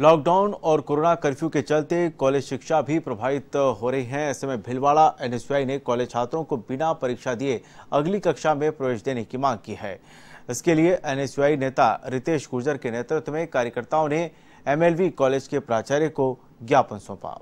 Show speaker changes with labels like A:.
A: lockdown और corona curfew के चलते कॉलेज शिक्षा भी प्रभावित हो रही है ऐसे में भिलवाड़ा एनएसयूआई ने कॉलेज छात्रों को बिना परीक्षा दिए अगली कक्षा में प्रवेश देने की मांग की है इसके लिए एनएसयूआई नेता रितेश गुर्जर के नेतृत्व में कार्यकर्ताओं ने एमएलवी कॉलेज के प्राचार्य को ज्ञापन सौंपा